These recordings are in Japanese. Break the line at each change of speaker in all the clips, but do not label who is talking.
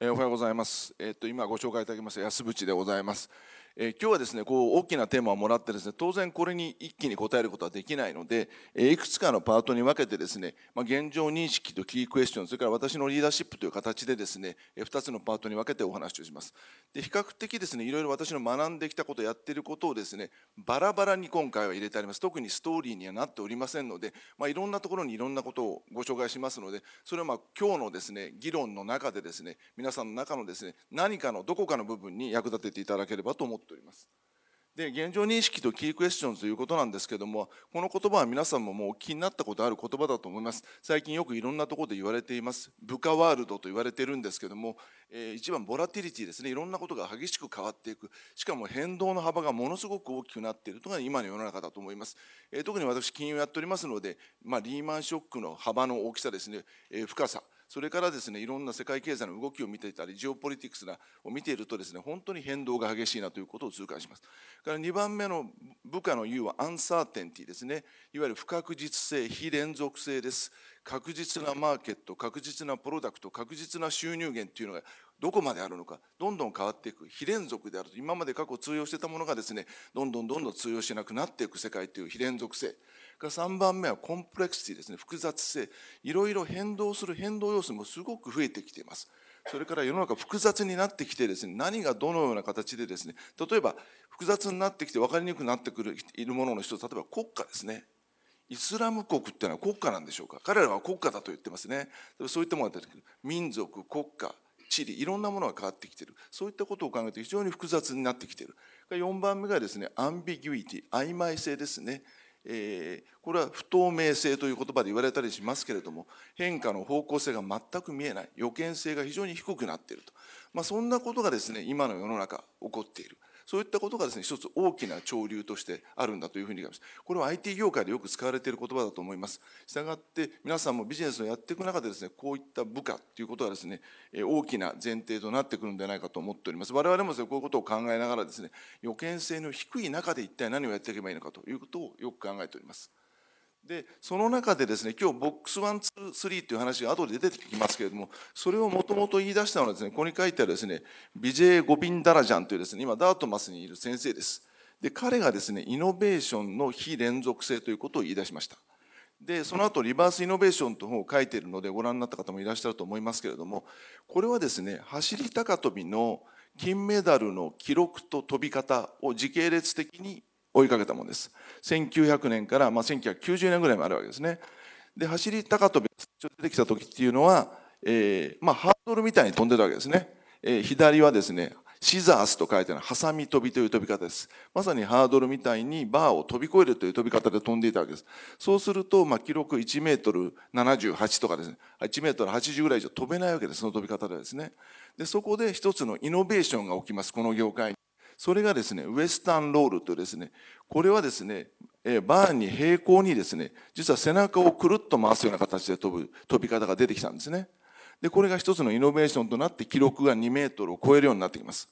えー、おはようございます。えっ、と今ご紹介いただきました安淵でございます。えー、今日はですねこう大きなテーマをもらってですね当然これに一気に答えることはできないので、えー、いくつかのパートに分けてですね、まあ、現状認識とキークエスチョンそれから私のリーダーシップという形でですね、えー、2つのパートに分けてお話をしますで比較的ですねいろいろ私の学んできたことやっていることをですねバラバラに今回は入れてあります特にストーリーにはなっておりませんので、まあ、いろんなところにいろんなことをご紹介しますのでそれはまあ今日のですね議論の中でですね皆さんの中のですね何かのどこかの部分に役立てていただければと思ってっております。で、現状認識とキークエスチョンズということなんですけども、この言葉は皆さんももう気になったことある言葉だと思います。最近よくいろんなところで言われています。部下ワールドと言われてるんですけども、えー、一番ボラティリティですね。いろんなことが激しく変わっていく。しかも変動の幅がものすごく大きくなっているのが今の世の中だと思います。えー、特に私、金融をやっておりますので、まあ、リーマンショックの幅の大きさですね、えー、深さ。それからですねいろんな世界経済の動きを見ていたりジオポリティクスなを見ているとですね本当に変動が激しいなということを痛感します。から2番目の部下の U はアンサーテンティですねいわゆる不確実性非連続性です。確実なマーケット確実なプロダクト確実な収入源っていうのがどこまであるのかどんどん変わっていく非連続であると今まで過去通用してたものがですねどんどんどんどん通用しなくなっていく世界という非連続性が3番目はコンプレクシティですね、複雑性。いろいろ変動する変動要素もすごく増えてきています。それから世の中複雑になってきてですね、何がどのような形でですね、例えば複雑になってきて分かりにくくなってくるいるものの一つ、例えば国家ですね。イスラム国っていうのは国家なんでしょうか彼らは国家だと言ってますね。そういったものが出てくる。民族、国家、地理、いろんなものが変わってきてる。そういったことを考えて非常に複雑になってきてる。4番目がですね、アンビギュイティ、曖昧性ですね。えー、これは不透明性という言葉で言われたりしますけれども、変化の方向性が全く見えない、予見性が非常に低くなっていると。まあ、そんなことがですね、今の世の中起こっている。そういったことがですね、一つ大きな潮流としてあるんだというふうに思います。これは IT 業界でよく使われている言葉だと思います。したがって皆さんもビジネスをやっていく中でですね、こういった部下ということがですね、大きな前提となってくるんではないかと思っております。我々もですね、こういうことを考えながらですね、予見性の低い中で一体何をやっていけばいいのかということをよく考えております。でその中でですね今日ボックス123という話が後で出てきますけれどもそれをもともと言い出したのはですねここに書いてあるですねビジェ・ゴビンダラジャンというですね今ダートマスにいる先生ですで彼がですねイノベーションの非連続性ということを言い出しましたでその後リバースイノベーションという本を書いているのでご覧になった方もいらっしゃると思いますけれどもこれはですね走り高跳びの金メダルの記録と飛び方を時系列的に追いかけたものです。1900年から、まあ、1990年ぐらいもあるわけですね。で、走り高跳びが出てきた時っていうのは、えー、まあ、ハードルみたいに飛んでたわけですね。えー、左はですね、シザースと書いてあるハサミ跳びという飛び方です。まさにハードルみたいにバーを飛び越えるという飛び方で飛んでいたわけです。そうすると、まあ、記録1メートル78とかですね、1メートル80ぐらい以上飛べないわけです、その飛び方でですね。で、そこで一つのイノベーションが起きます、この業界に。それがですね、ウエスタンロールとですね、これはですね、バーンに平行にですね、実は背中をくるっと回すような形で飛ぶ飛び方が出てきたんですね。で、これが一つのイノベーションとなって記録が2メートルを超えるようになってきます。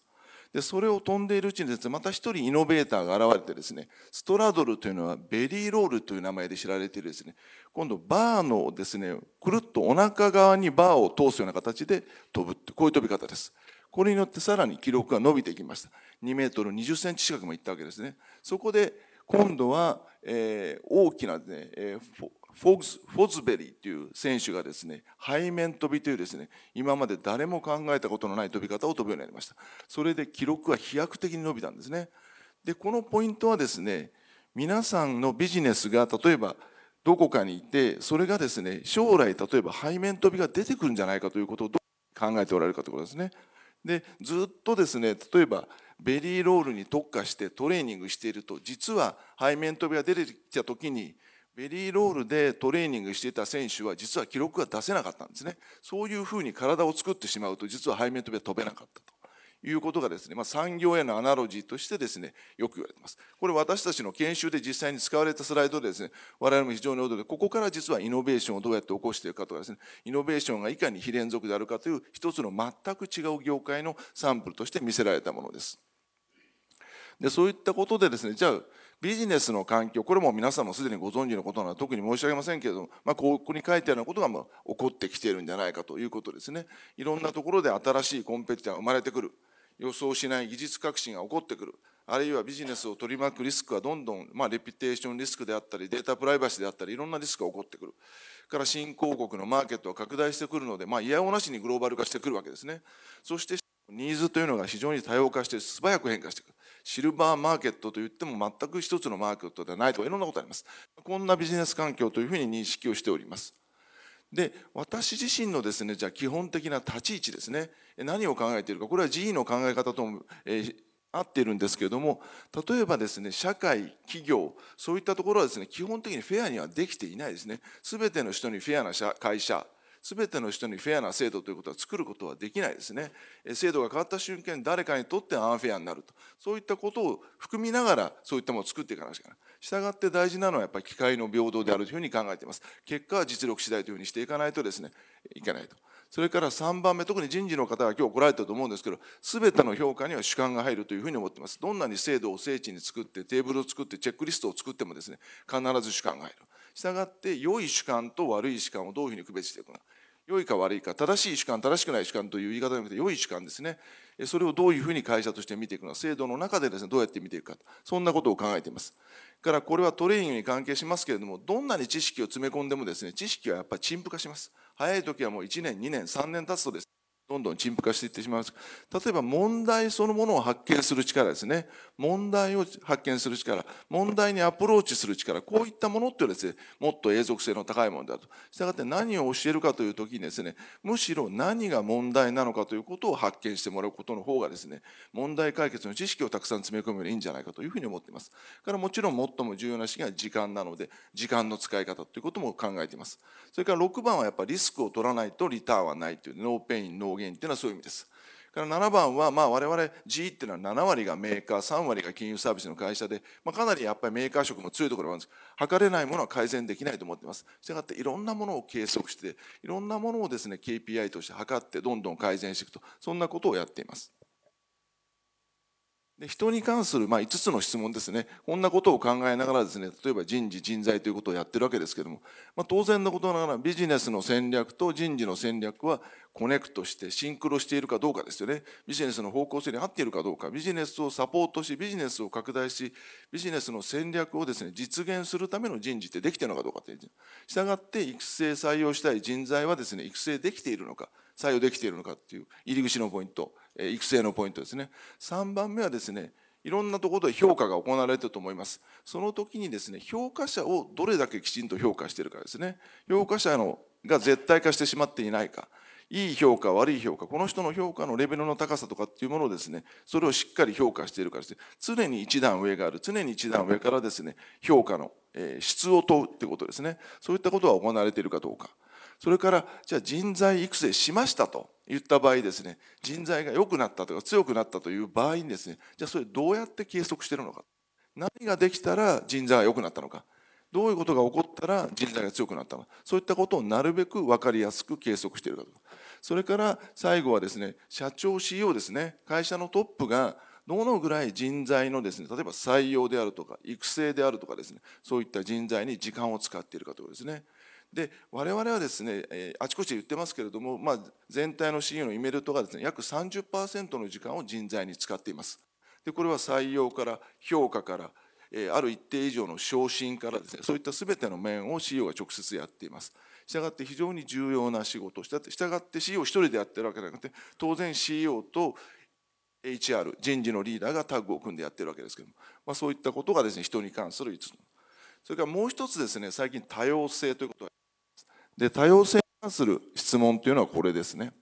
で、それを飛んでいるうちにですね、また一人イノベーターが現れてですね、ストラドルというのはベリーロールという名前で知られているですね、今度バーのですね、くるっとお腹側にバーを通すような形で飛ぶって、こういう飛び方です。これによってさらに記録が伸びていきました。2メートル20センチ近くもいったわけですね。そこで今度は、えー、大きな、ねえー、フォズフォズベリーという選手がですね背面飛びというですね今まで誰も考えたことのない飛び方を飛ぶようになりましたそれで記録は飛躍的に伸びたんですねでこのポイントはですね皆さんのビジネスが例えばどこかにいてそれがですね将来例えば背面飛びが出てくるんじゃないかということをどう考えておられるかということですねでずっとですね例えばベリーロールに特化してトレーニングしていると実は背面跳びが出てきた時にベリーロールでトレーニングしていた選手は実は記録が出せなかったんですねそういうふうに体を作ってしまうと実は背面跳びは飛べなかったいうことがですね、まあ、産業へのアナロジーとしてですね、よく言われています。これ私たちの研修で実際に使われたスライドでですね、我々も非常に驚いて、ここから実はイノベーションをどうやって起こしているかとかですね、イノベーションがいかに非連続であるかという一つの全く違う業界のサンプルとして見せられたものです。で、そういったことでですね、じゃあ、ビジネスの環境、これも皆さんもすでにご存知のことなので特に申し上げませんけれども、まあ、ここに書いてあるようなことがまあ起こってきているんじゃないかということですね。いろんなところで新しいコンペティターが生まれてくる。予想しない技術革新が起こってくる。あるいはビジネスを取り巻くリスクがどんどん、まあ、レピテーションリスクであったり、データプライバシーであったり、いろんなリスクが起こってくる。から新興国のマーケットは拡大してくるので、まあ、いやおなしにグローバル化してくるわけですね。そして、ニーズというのが非常に多様化して、素早く変化してくる。シルバーマーケットといっても全く一つのマーケットではないとかいろんなことあります。こんなビジネス環境というふうに認識をしております。で私自身のですねじゃあ基本的な立ち位置ですね何を考えているかこれは GE の考え方とも、えー、合っているんですけれども例えばですね社会企業そういったところはですね基本的にフェアにはできていないですね全ての人にフェアな会社全ての人にフェアな制度ということは作ることはできないですね。制度が変わった瞬間に誰かにとってアンフェアになると。そういったことを含みながらそういったものを作っていかなきゃいけない。従って大事なのはやっぱり機会の平等であるというふうに考えています。結果は実力次第というふうにしていかないとですね、いけないと。それから3番目、特に人事の方が今日来られたと思うんですけど、すべての評価には主観が入るというふうに思っています。どんなに制度を精緻に作って、テーブルを作って、チェックリストを作ってもですね、必ず主観が入る。したがって、良い主観と悪い主観をどういうふうに区別していくのか。良いか悪いか、正しい主観、正しくない主観という言い方じゃなくて、良い主観ですね。それをどういうふうに会社として見ていくのか、制度の中でですね、どうやって見ていくか、そんなことを考えています。からこれはトレーニングに関係しますけれども、どんなに知識を詰め込んでもですね、知識はやっぱり陳腐化します。早い時はもう1年、2年、3年経つとですね、どんどん陳腐化していってしまいます。例えば問題そのものを発見する力ですね。問題を発見する力、問題にアプローチする力、こういったものっていうのはですね、もっと永続性の高いものだと。したがって何を教えるかという時にですね、むしろ何が問題なのかということを発見してもらうことの方がですね、問題解決の知識をたくさん詰め込むよりいいんじゃないかというふうに思っています。からもちろん最も重要な資金は時間なので、時間の使い方ということも考えています。それから6番はやっぱりリスクを取らないとリターンはないという、ノーペイン、ノー方っていうのはそういう意味です。から7番は、まあ、我々 G っていうのは7割がメーカー3割が金融サービスの会社で、まあ、かなりやっぱりメーカー職も強いところがあるんです測れないものは改善できないと思ってますしたがっていろんなものを計測していろんなものをですね KPI として測ってどんどん改善していくとそんなことをやっていますで人に関する、まあ、5つの質問ですねこんなことを考えながらですね例えば人事人材ということをやってるわけですけども、まあ、当然のことながらビジネスの戦略と人事の戦略はコネクトしてシンクロしているかどうかですよねビジネスの方向性に合っているかどうかビジネスをサポートしビジネスを拡大しビジネスの戦略をですね実現するための人事ってできているのかどうかといしたがって育成採用したい人材はですね育成できているのか採用できているのかっていう入り口のポイント育成のポイントですね。3番目はですね、いろんなところで評価が行われてると思います。その時にですね、評価者をどれだけきちんと評価しているかですね。評価者のが絶対化してしまっていないか。いい評価、悪い評価、この人の評価のレベルの高さとかっていうものをですね、それをしっかり評価しているからですね、常に一段上がある、常に一段上からですね、評価の質を問うってことですね。そういったことは行われているかどうか。それから、じゃあ人材育成しましたと。言った場合ですね人材が良くなったとか強くなったという場合にですねじゃあそれどうやって計測してるのか何ができたら人材が良くなったのかどういうことが起こったら人材が強くなったのかそういったことをなるべく分かりやすく計測しているかとかそれから最後はですね社長 CEO ですね会社のトップがどのぐらい人材のですね例えば採用であるとか育成であるとかですねそういった人材に時間を使っているかということですねで我々はですね、えー、あちこちで言ってますけれども、まあ、全体の c o のイメルトがですね約30%の時間を人材に使っていますでこれは採用から評価から、えー、ある一定以上の昇進からですねそういった全ての面を c e o が直接やっていますしたがって非常に重要な仕事したしたがって CEO 一人でやってるわけじゃなくて当然 CEO と HR 人事のリーダーがタッグを組んでやってるわけですけども、まあ、そういったことがですね人に関する5つそれからもう一つですね最近多様性ということはで、多様性に関する質問というのはこれですね。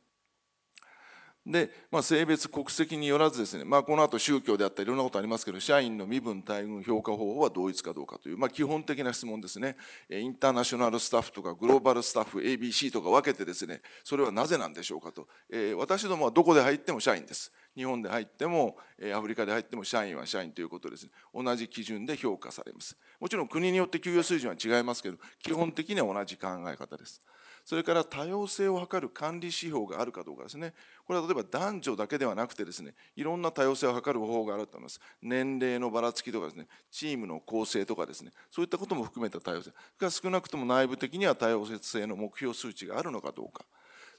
で、まあ、性別、国籍によらずですね、まあ、この後宗教であったりいろんなことありますけど、社員の身分、待遇、評価方法は同一かどうかという、まあ、基本的な質問ですね。インターナショナルスタッフとかグローバルスタッフ、ABC とか分けてですね、それはなぜなんでしょうかと。えー、私どもはどこで入っても社員です。日本で入ってもアフリカで入っても社員は社員ということですね同じ基準で評価されますもちろん国によって給与水準は違いますけど基本的には同じ考え方ですそれから多様性を図る管理指標があるかどうかですね。これは例えば男女だけではなくてですね、いろんな多様性を図る方法があると思います。年齢のばらつきとかですね、チームの構成とかですね、そういったことも含めた多様性。が少なくとも内部的には多様性の目標数値があるのかどうか。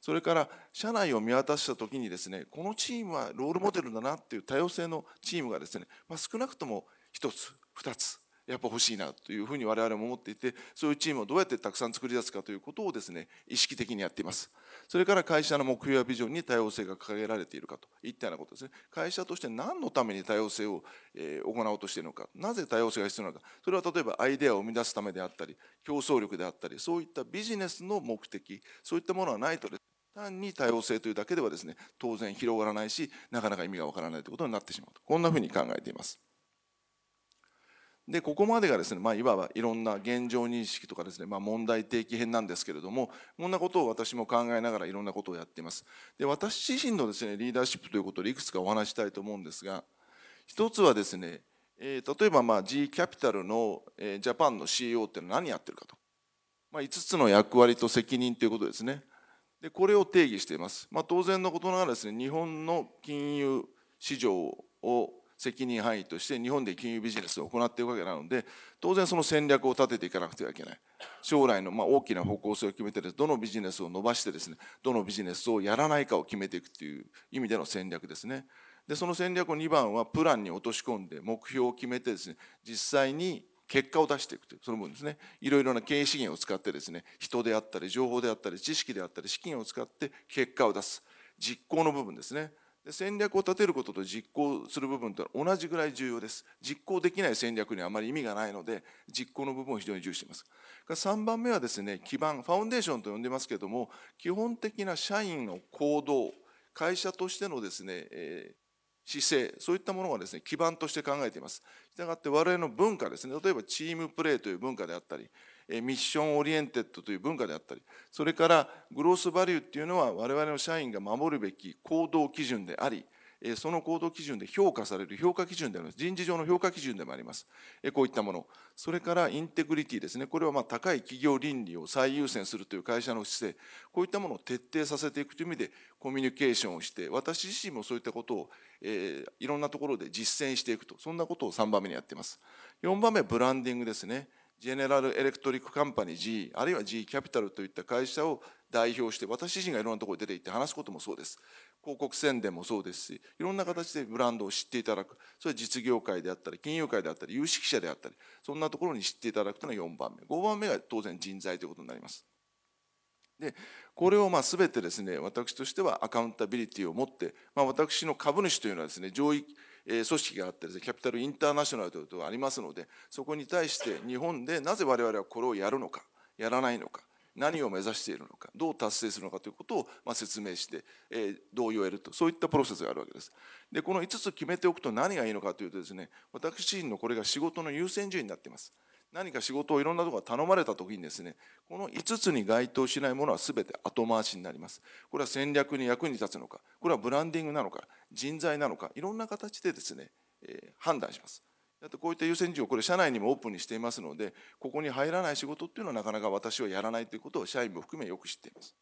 それから社内を見渡した時にですねこのチームはロールモデルだなっていう多様性のチームがですね、まあ、少なくとも1つ2つやっぱ欲しいなというふうに我々も思っていてそういうチームをどうやってたくさん作り出すかということをですね意識的にやっていますそれから会社の目標やビジョンに多様性が掲げられているかといったようなことですね会社として何のために多様性を行おうとしているのかなぜ多様性が必要なのかそれは例えばアイデアを生み出すためであったり競争力であったりそういったビジネスの目的そういったものはないとで単に多様性というだけではですね当然広がらないしなかなか意味がわからないということになってしまうとこんなふうに考えています。でここまでがですね、まあ、いわばいろんな現状認識とかですね、まあ、問題提起編なんですけれどもこんなことを私も考えながらいろんなことをやっていますで私自身のですねリーダーシップということでいくつかお話したいと思うんですが一つはですね、えー、例えばまあ G キャピタルの、えー、ジャパンの CEO ってのは何やってるかと、まあ、5つの役割と責任ということですねでこれを定義しています、まあ、当然のことながらですね日本の金融市場を責任範囲として日本で金融ビジネスを行っているわけなので当然その戦略を立てていかなくてはいけない将来のまあ大きな方向性を決めてどのビジネスを伸ばしてですねどのビジネスをやらないかを決めていくという意味での戦略ですねでその戦略を2番はプランに落とし込んで目標を決めてですね実際に結果を出していくというその分ですねいろいろな経営資源を使ってですね人であったり情報であったり知識であったり資金を使って結果を出す実行の部分ですねで戦略を立てることと実行する部分というのは同じぐらい重要です実行できない戦略にはあまり意味がないので実行の部分を非常に重視しています3番目はですね基盤ファウンデーションと呼んでますけれども基本的な社員の行動会社としてのですね、え姿勢、そういったものがですね、基盤として考えています。したがって我々の文化ですね、例えばチームプレーという文化であったり、ミッションオリエンテッドという文化であったり、それからグロースバリューっていうのは我々の社員が守るべき行動基準であり、その行動基準で評価される評価基準であります。人事上の評価基準でもあります。こういったもの。それからインテグリティですね。これはま高い企業倫理を最優先するという会社の姿勢。こういったものを徹底させていくという意味でコミュニケーションをして、私自身もそういったことを、いろんなところで実践していくと。そんなことを3番目にやっています。4番目、ブランディングですね。ジェネラル・エレクトリック・カンパニー GE、あるいは GE キャピタルといった会社を代表して、私自身がいろんなところに出て行って話すこともそうです。広告宣伝もそうですし、いろんな形でブランドを知っていただく。それは実業界であったり、金融界であったり、有識者であったり、そんなところに知っていただくというのが4番目。5番目が当然人材ということになります。で、これをまあ全てですね、私としてはアカウンタビリティを持って、まあ、私の株主というのはですね、上位、組織があってです、ね、キャピタルインターナショナルというところがありますので、そこに対して日本でなぜ我々はこれをやるのか、やらないのか、何を目指しているのかどう達成するのかということを、ま説明して、え同意を得るとそういったプロセスがあるわけです。でこの5つ決めておくと何がいいのかというとですね私自身のこれが仕事の優先順位になっています。何か仕事をいろんなところが頼まれた時にですねこの5つに該当しないものは全て後回しになりますこれは戦略に役に立つのかこれはブランディングなのか人材なのかいろんな形でですね、え判断しますってこういった優先順位をこれ社内にもオープンにしていますので、ここに入らない仕事っていうのはなかなか私はやらないということを社員も含めよく知っています。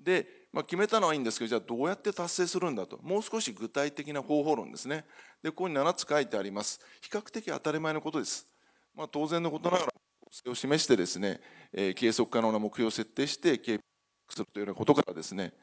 で、まあ、決めたのはいいんですけど、じゃあどうやって達成するんだと、もう少し具体的な方法論ですね。で、ここに7つ書いてあります。比較的当たり前のことです。まあ、当然のことながら、性を示してですね、えー、計測可能な目標を設定して、計画するというようなことからですね、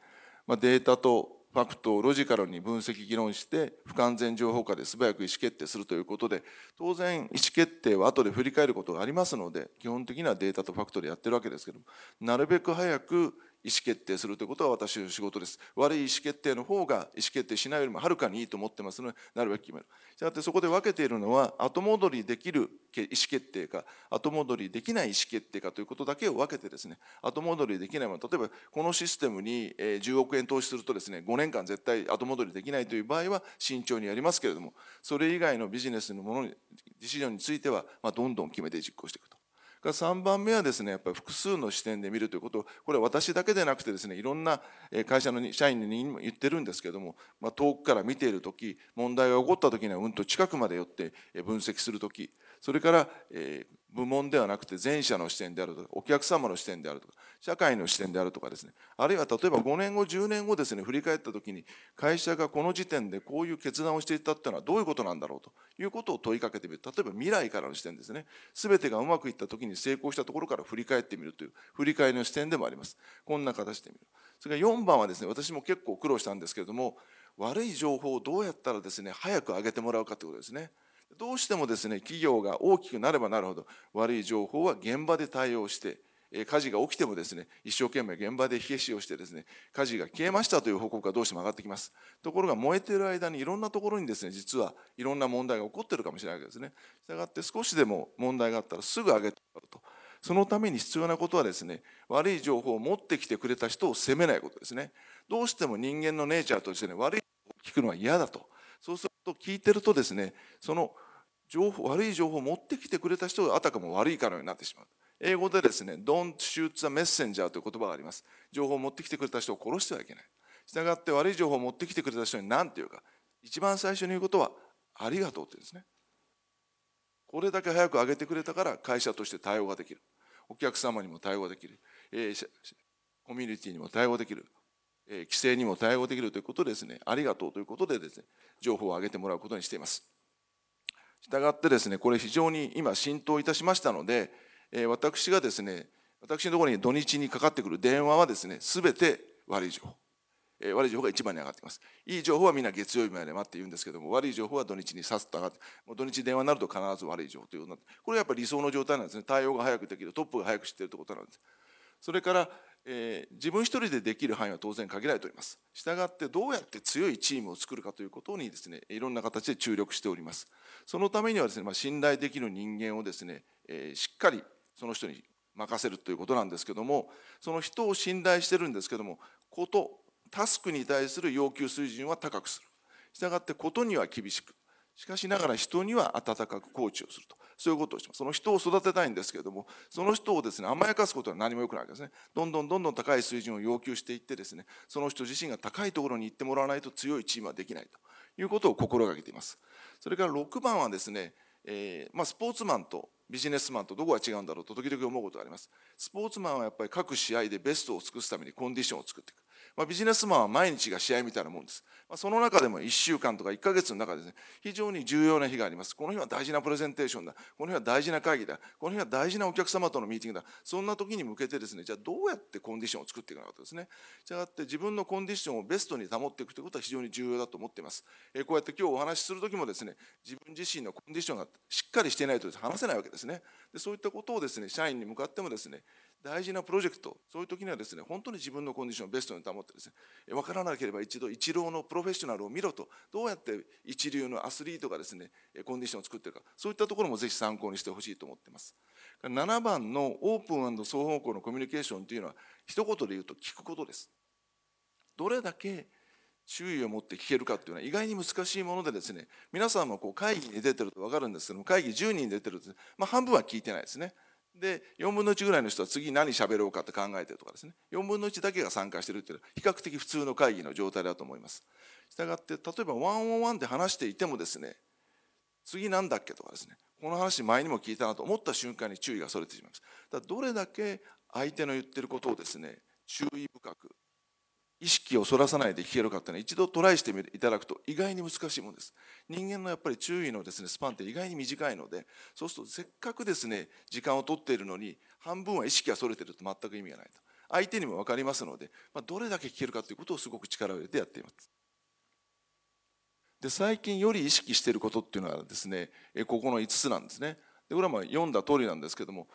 まあ、データとファクトをロジカルに分析議論して不完全情報化で素早く意思決定するということで当然意思決定は後で振り返ることがありますので基本的にはデータとファクトでやってるわけですけどもなるべく早く意思決定するということは私の仕事です。悪い意思決定の方が意思決定しないよりもはるかにいいと思ってますので、なるべく決める。したがってそこで分けているのは、後戻りできる意思決定か、後戻りできない意思決定かということだけを分けてですね、後戻りできないもの、例えばこのシステムに10億円投資するとですね、5年間絶対後戻りできないという場合は慎重にやりますけれども、それ以外のビジネスのものに、ディシジョンについては、どんどん決めて実行していくと。が3番目はですね、やっぱり複数の視点で見るということを、これは私だけでなくてですね、いろんな会社の社員にも言ってるんですけども、まあ、遠くから見ているとき、問題が起こったときにはうんと近くまで寄って分析するとき、それから、えー、部門ではなくて前者の視点であるとか、お客様の視点であるとか、社会の視点であるとかですね、あるいは例えば5年後、10年後ですね、振り返ったときに、会社がこの時点でこういう決断をしていったっていうのはどういうことなんだろうということを問いかけてみる。例えば未来からの視点ですね、すべてがうまくいったときに成功したところから振り返ってみるという、振り返りの視点でもあります。こんな形で見る。それから4番はですね、私も結構苦労したんですけれども、悪い情報をどうやったらですね、早く上げてもらうかということですね。どうしてもですね、企業が大きくなればなるほど、悪い情報は現場で対応して、火事が起きてもですね、一生懸命現場で冷えしをしてですね、火事が消えましたという報告がどうしても上がってきます。ところが燃えている間にいろんなところにですね、実はいろんな問題が起こってるかもしれないわけですね。したがって少しでも問題があったらすぐ上げてもらうと。そのために必要なことはですね、悪い情報を持ってきてくれた人を責めないことですね。どうしても人間のネイチャーとしてね、悪い聞くのは嫌だと。そうすると聞いてるとですねその情報悪い情報を持ってきてくれた人があたかも悪いかのようになってしまう英語でですね Don't shoot the messenger という言葉があります情報を持ってきてくれた人を殺してはいけないしたがって悪い情報を持ってきてくれた人に何て言うか一番最初に言うことはありがとうって言うんですねこれだけ早く上げてくれたから会社として対応ができるお客様にも対応できる、えコミュニティにも対応できるえ規制にも対応できるということですね、ありがとうということでですね、情報を上げてもらうことにしています。従ってですね、これ非常に今浸透いたしましたので、え私がですね、私のところに土日にかかってくる電話はですね、すべて悪い情報。え悪い情報が一番に上がっています。いい情報はみんな月曜日まで待って言うんですけども、悪い情報は土日にさっと上がって、もう土日電話になると必ず悪い情報というようなこれはやっぱり理想の状態なんですね。対応が早くできる、トップが早く知っているということなんです。それから、えー、自分一人でできる範囲は当然限られております。したがってどうやって強いチームを作るかということにですね、いろんな形で注力しております。そのためにはですね、まあ、信頼できる人間をですね、えー、しっかりその人に任せるということなんですけども、その人を信頼してるんですけども、こと、タスクに対する要求水準は高くする。したがってことには厳しく。しかしながら人には温かくコーチをすると。そういうことをします。その人を育てたいんですけれども、その人をですね、甘やかすことは何も良くないわけですね。どんどんどんどん高い水準を要求していってですね、その人自身が高いところに行ってもらわないと強いチームはできないということを心がけています。それから6番はですね、えー、まあ、スポーツマンとビジネスマンとどこが違うんだろうと時々思うことがあります。スポーツマンはやっぱり各試合でベストを尽くすためにコンディションを作っていく。まあ、ビジネスマンは毎日が試合みたいなもんです。まあ、その中でも1週間とか1ヶ月の中で、ね、非常に重要な日があります。この日は大事なプレゼンテーションだ。この日は大事な会議だ。この日は大事なお客様とのミーティングだ。そんな時に向けてですね、じゃあどうやってコンディションを作っていくのかとですね。じゃあって自分のコンディションをベストに保っていくということは非常に重要だと思っています。えー、こうやって今日お話しする時もですね、自分自身のコンディションがしっかりしていないと話せないわけですね。でそういったことをですね、社員に向かってもですね、大事なプロジェクト、そういう時にはですね、本当に自分のコンディションをベストに保ってですね、わからなければ一度一郎のプロフェッショナルを見ろと、どうやって一流のアスリートがですね、コンディションを作ってるか、そういったところもぜひ参考にしてほしいと思っています。7番のオープン双方向のコミュニケーションというのは、一言で言うと聞くことです。どれだけ注意を持って聞けるかっていうのは意外に難しいものでですね、皆さんもこう会議に出てると分かるんですけども、会議10人出てると、まあ、半分は聞いてないですね。で4分の1ぐらいの人は次何喋ろうかって考えてるとかですね4分の1だけが参加してるっていうのは比較的普通の会議の状態だと思いますしたがって例えばワンオンワンで話していてもですね次なんだっけとかですねこの話前にも聞いたなと思った瞬間に注意がそれてしまいますだどれだけ相手の言ってることをですね注意深く意識をそらさないで聞けるかっていうのは一度トライしていただくと意外に難しいものです人間のやっぱり注意のですねスパンって意外に短いのでそうするとせっかくですね時間を取っているのに半分は意識がそれてると全く意味がないと相手にも分かりますので、まあ、どれだけ聞けるかということをすごく力を入れてやっていますで最近より意識していることっていうのはですねここの5つなんですねでこれはまあ読んだ通りなんですけども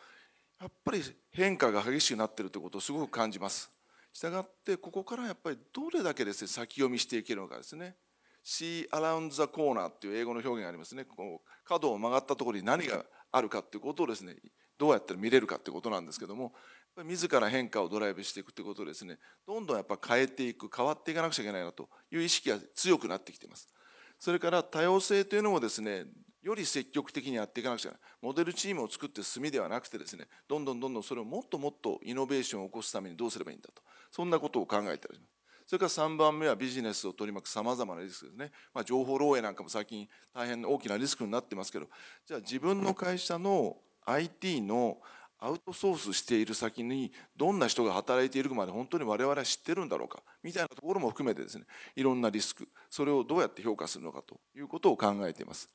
やっぱり変化が激しくなってるということをすごく感じますしたがってここからやっぱりどれだけですね先読みしていけるのかですね See around the corner っていう英語の表現がありますねこう角を曲がったところに何があるかっていうことをですねどうやったら見れるかってことなんですけども自ら変化をドライブしていくってことをですねどんどんやっぱ変えていく変わっていかなくちゃいけないなという意識が強くなってきていますそれから多様性というのもですねより積極的にやっていかなくちゃない。モデルチームを作って済みではなくてですね、どんどんどんどんそれをもっともっとイノベーションを起こすためにどうすればいいんだと。そんなことを考えております。それから3番目はビジネスを取り巻くさまざまなリスクですね。まあ、情報漏洩なんかも最近大変大きなリスクになってますけど、じゃあ自分の会社の IT のアウトソースしている先にどんな人が働いているかまで本当に我々は知ってるんだろうかみたいなところも含めてですねいろんなリスクそれをどうやって評価するのかということを考えています。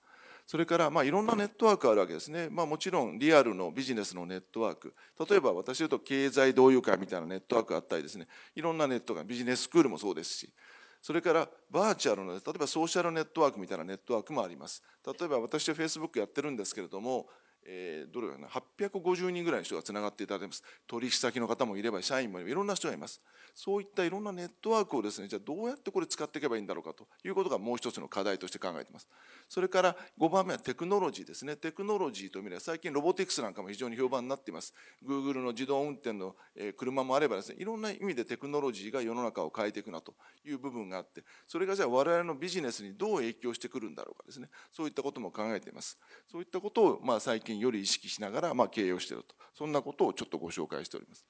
それからまあいろんなネットワークあるわけですね、まあ、もちろんリアルのビジネスのネットワーク例えば私だと経済同友会みたいなネットワークがあったりですねいろんなネットがビジネススクールもそうですしそれからバーチャルの例えばソーシャルネットワークみたいなネットワークもあります例えば私はフェイスブックやってるんですけれどもえー、どれぐな、850人ぐらいの人がつながっていただいてます。取引先の方もいれば、社員もいれば、いろんな人がいます。そういったいろんなネットワークをですね、じゃあどうやってこれ使っていけばいいんだろうかということがもう一つの課題として考えています。それから5番目はテクノロジーですね。テクノロジーと見れば最近ロボティクスなんかも非常に評判になっています。Google の自動運転の車もあればですね、いろんな意味でテクノロジーが世の中を変えていくなという部分があって、それがじゃあ我々のビジネスにどう影響してくるんだろうかですね、そういったことも考えています。そういったことを、まあ最近金より意識しながら、まあ、経営をしているとそんなことをちょっとご紹介しております。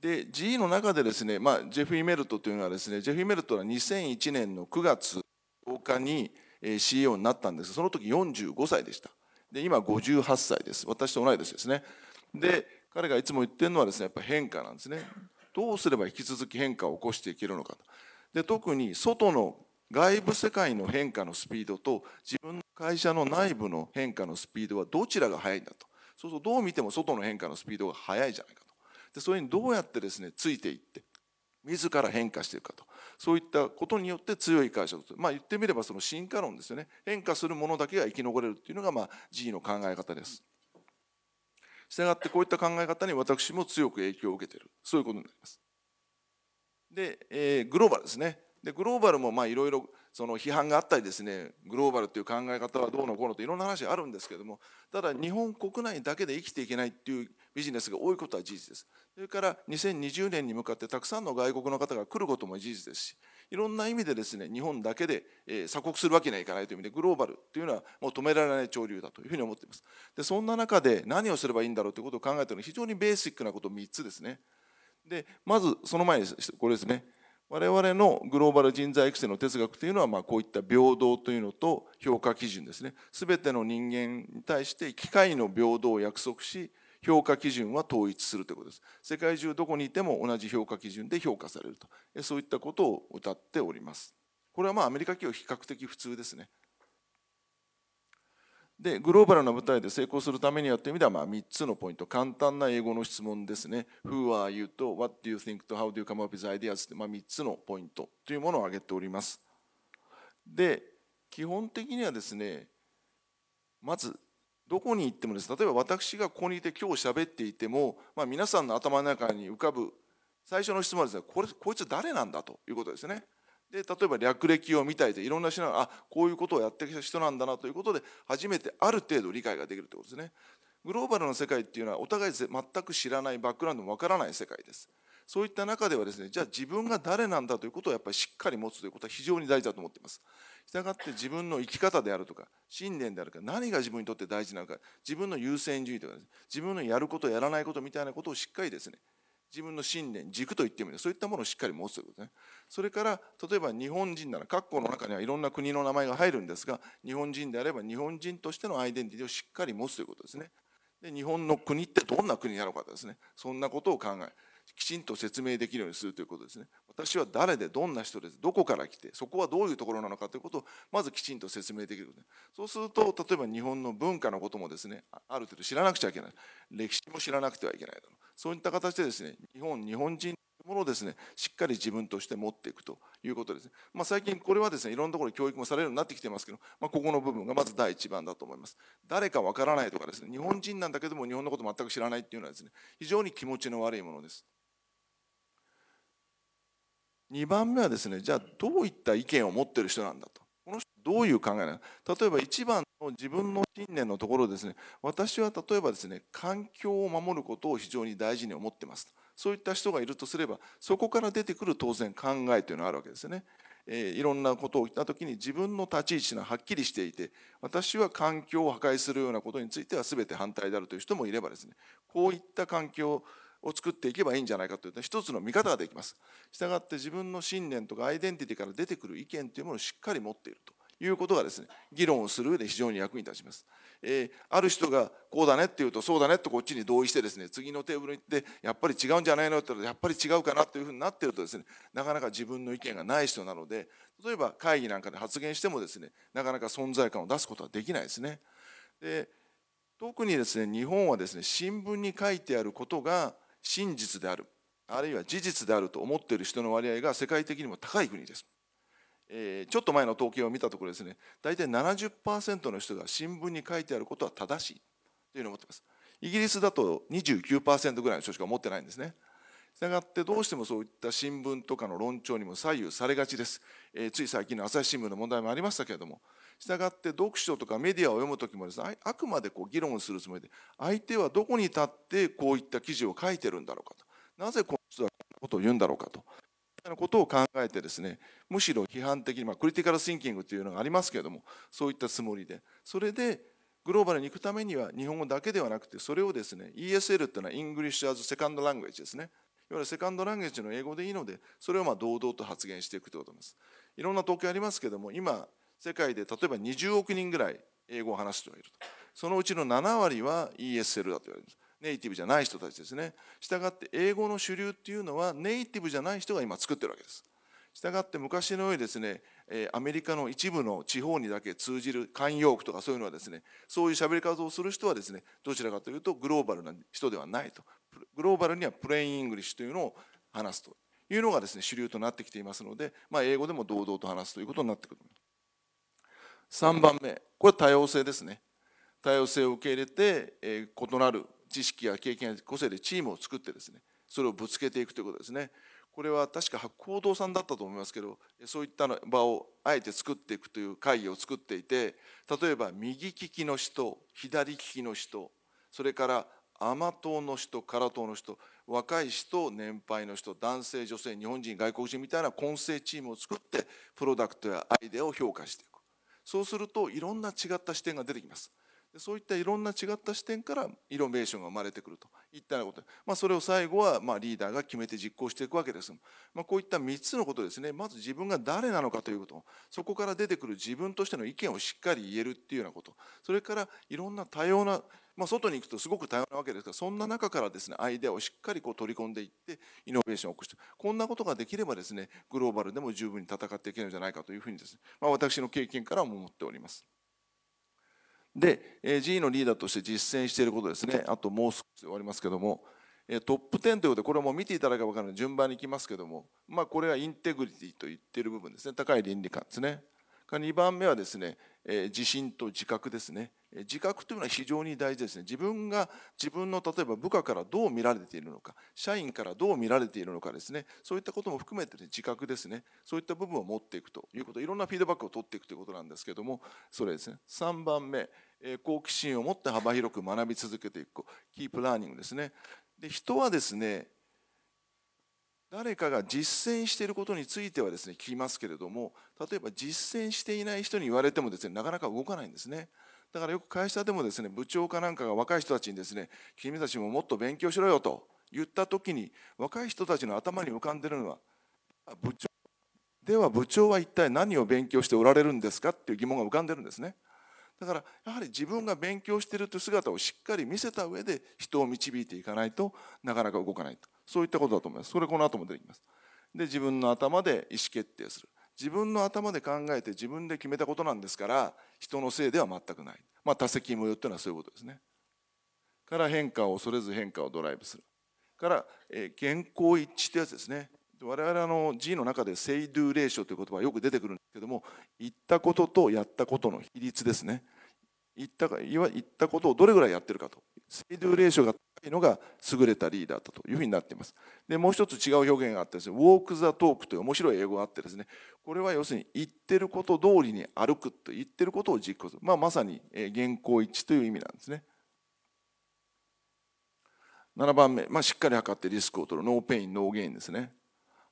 で GE の中でですね、まあ、ジェフ・イメルトというのはですねジェフ・イメルトは2001年の9月10日に CEO になったんですその時45歳でしたで今58歳です私と同い年ですねで彼がいつも言ってるのはですねやっぱ変化なんですねどうすれば引き続き変化を起こしていけるのかとで特に外の外部世界の変化のスピードと自分の会社の内部の変化のスピードはどちらが速いんだと。そうするとどう見ても外の変化のスピードが速いじゃないかと。で、それにどうやってですね、ついていって、自ら変化していくかと。そういったことによって強い会社と。まあ言ってみればその進化論ですよね。変化するものだけが生き残れるっていうのがまあ G の考え方です。したがってこういった考え方に私も強く影響を受けている。そういうことになります。で、えー、グローバルですね。でグローバルもまあいろいろその批判があったりですねグローバルっていう考え方はどうのこうのといろんな話あるんですけどもただ日本国内だけで生きていけないっていうビジネスが多いことは事実ですそれから2020年に向かってたくさんの外国の方が来ることも事実ですしいろんな意味でですね日本だけで、え鎖国するわけにはいかないという意味でグローバルというのはもう止められない潮流だというふうに思っていますでそんな中で何をすればいいんだろうということを考えてるのは非常にベーシックなこと3つですねでまずその前にこれですね我々のグローバル人材育成の哲学というのは、まあ、こういった平等というのと評価基準ですね。すべての人間に対して機械の平等を約束し、評価基準は統一するということです。世界中どこにいても同じ評価基準で評価されると。そういったことを謳っております。これはまあアメリカ企業比較的普通ですね。でグローバルな舞台で成功するためにはという意味ではまあ3つのポイント簡単な英語の質問ですね「Who are you?」と「What do you think?」と「How do you come up with ideas?」ってまあ3つのポイントというものを挙げておりますで基本的にはですねまずどこに行ってもです例えば私がここにいて今日喋っていても、まあ、皆さんの頭の中に浮かぶ最初の質問はですねこれこいつ誰なんだということですねで例えば略歴を見たりでいろんな人があこういうことをやってきた人なんだなということで初めてある程度理解ができるということですね。グローバルの世界っていうのはお互い全く知らないバックグラウンドもわからない世界です。そういった中ではですねじゃあ自分が誰なんだということをやっぱりしっかり持つということは非常に大事だと思っています。したがって自分の生き方であるとか信念であるか何が自分にとって大事なのか自分の優先順位とか、ね、自分のやることやらないことみたいなことをしっかりですね自分の信念軸と言ってみるそういったものをしっかり持つということですねそれから例えば日本人なら括弧の中にはいろんな国の名前が入るんですが日本人であれば日本人としてのアイデンティティをしっかり持つということですねで日本の国ってどんな国なのかですねそんなことを考えきちんと説明できるようにするということですね私は誰でどんな人ですどこから来てそこはどういうところなのかということをまずきちんと説明できるそうすると例えば日本の文化のこともですねある程度知らなくちゃいけない歴史も知らなくてはいけないそういった形でですね日本日本人ものをですね、しっかり自分として持っていくということですね。まあ、最近これはですね、いろんなところで教育もされるようになってきてますけど、まあ、ここの部分がまず第一番だと思います。誰かわからないとかですね、日本人なんだけども日本のこと全く知らないっていうのはですね、非常に気持ちの悪いものです。2番目はですね、じゃあどういった意見を持ってる人なんだと。この人どういう考えなの例えば1番の自分の信念のところですね、私は例えばですね、環境を守ることを非常に大事に思ってます。そういった人がいるとすればそこから出てくる当然考えというのはあるわけですよね。えー、いろんなことを言った時に自分の立ち位置がはっきりしていて私は環境を破壊するようなことについては全て反対であるという人もいればですねこういった環境を作っていけばいいんじゃないかというと一つの見方ができます。したがって自分の信念とかアイデンティティから出てくる意見というものをしっかり持っていると。いうことがですね議論をする上で非常に役に立ちます。えー、ある人がこうだねって言うとそうだねとこっちに同意してですね次のテーブルに行ってやっぱり違うんじゃないのって言ったらやっぱり違うかなというふうになってるとですねなかなか自分の意見がない人なので例えば会議なんかで発言してもですねなかなか存在感を出すことはできないですね。で特にですね日本はですね新聞に書いてあることが真実であるあるいは事実であると思っている人の割合が世界的にも高い国です。えちょっと前の統計を見たところですね大体70%の人が新聞に書いてあることは正しいというふうに思っていますイギリスだと29%ぐらいの人しか持ってないんですねしたがってどうしてもそういった新聞とかの論調にも左右されがちです、えー、つい最近の朝日新聞の問題もありましたけれどもしたがって読書とかメディアを読む時もですねあくまでこう議論するつもりで相手はどこに立ってこういった記事を書いてるんだろうかとなぜこの人はこういことを言うんだろうかとたいなことを考えてですねむしろ批判的に、まあ、クリティカル・シンキングというのがありますけれどもそういったつもりでそれでグローバルに行くためには日本語だけではなくてそれをですね ESL っていうのはイングリッシュ・アズ・セカンド・ラングエージですねいわゆるセカンドランゲージの英語でいいのでそれをまあ堂々と発言していくということですいろんな統計ありますけども今世界で例えば20億人ぐらい英語を話してはいるとそのうちの7割は ESL だと言われるすネイティブじゃない人たちですね。従って英語の主流っていうのはネイティブじゃない人が今作ってるわけです。従って昔のようにですね、アメリカの一部の地方にだけ通じる慣用句とかそういうのはですね、そういう喋り方をする人はですね、どちらかというとグローバルな人ではないと。グローバルにはプレインイングリッシュというのを話すというのがですね、主流となってきていますので、まあ、英語でも堂々と話すということになってくる。3番目、これは多様性ですね。多様性を受け入れて、えー、異なる知識や経験や個性でチームを作ってですねそれをぶつけていくということですねこれは確か博報堂さんだったと思いますけどそういった場をあえて作っていくという会議を作っていて例えば右利きの人左利きの人それから甘党の人空党の人若い人年配の人男性女性日本人外国人みたいな混成チームを作ってプロダクトやアイデアを評価していくそうするといろんな違った視点が出てきますそういったいろんな違った視点からイノベーションが生まれてくるといったようなことまあ、それを最後はまあリーダーが決めて実行していくわけです、まあ、こういった3つのことですねまず自分が誰なのかということそこから出てくる自分としての意見をしっかり言えるっていうようなことそれからいろんな多様な、まあ、外に行くとすごく多様なわけですがそんな中からですねアイデアをしっかりこう取り込んでいってイノベーションを起こしてこんなことができればですねグローバルでも十分に戦っていけるんじゃないかというふうにですね、まあ、私の経験からも思っております。で、G のリーダーとして実践していることですね。あともう少し終わりますけども、トップ10ということで、これはもう見ていただければ分からない順番にいきますけども、まあ、これはインテグリティと言っている部分ですね。高い倫理観ですね。2番目はですね、自信と自覚ですね。自覚というのは非常に大事ですね。自分が自分の例えば部下からどう見られているのか、社員からどう見られているのかですね、そういったことも含めて、ね、自覚ですね、そういった部分を持っていくということ、いろんなフィードバックを取っていくということなんですけども、それですね。3番目、好奇心を持って幅広く学び続けていく、キープラーニングですね。で人はですね、誰かが実践していることについてはですね、聞きますけれども、例えば実践していない人に言われてもですね、なかなか動かないんですね。だからよく会社でもですね部長かなんかが若い人たちにですね君たちももっと勉強しろよと言った時に若い人たちの頭に浮かんでるのは部長では部長は一体何を勉強しておられるんですかっていう疑問が浮かんでるんですねだからやはり自分が勉強しているという姿をしっかり見せた上で人を導いていかないとなかなか動かないとそういったことだと思いますそれこの後も出てきますで自分の頭で意思決定する自分の頭で考えて自分で決めたことなんですから人のせいでは全くないまあ多責無用っていうのはそういうことですねから変化を恐れず変化をドライブするから、えー、現行一致ってやつですね我々の G の中で「セイドゥレーション」という言葉はよく出てくるんですけども言ったこととやったことの比率ですね言ったか言ったことをどれぐらいやってるかとセイドゥレーションがいのが優れたリーダーだというふうになっています。でもう一つ違う表現があってですね、walk the talk という面白い英語があってですね、これは要するに言ってること通りに歩くと言ってることを実行する。まあ、まさに言行一致という意味なんですね。7番目、まあ、しっかり測ってリスクを取る、ノーペイン、ノーゲインですね。